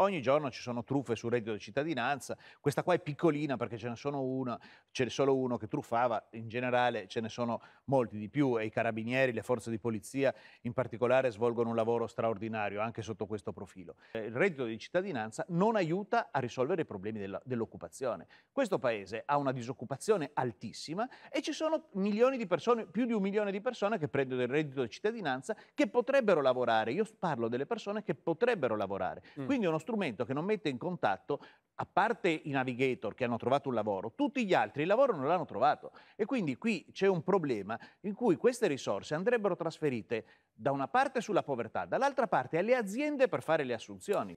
Ogni giorno ci sono truffe sul reddito di cittadinanza, questa qua è piccolina perché ce ne sono una, c'è solo uno che truffava, in generale ce ne sono molti di più e i carabinieri, le forze di polizia in particolare svolgono un lavoro straordinario anche sotto questo profilo. Eh, il reddito di cittadinanza non aiuta a risolvere i problemi dell'occupazione. Questo paese ha una disoccupazione altissima e ci sono milioni di persone, più di un milione di persone che prendono il reddito di cittadinanza che potrebbero lavorare. Io parlo delle persone che potrebbero lavorare. Mm. Quindi uno strumento che non mette in contatto a parte i navigator che hanno trovato un lavoro, tutti gli altri il lavoro non l'hanno trovato. E quindi qui c'è un problema in cui queste risorse andrebbero trasferite da una parte sulla povertà, dall'altra parte alle aziende per fare le assunzioni.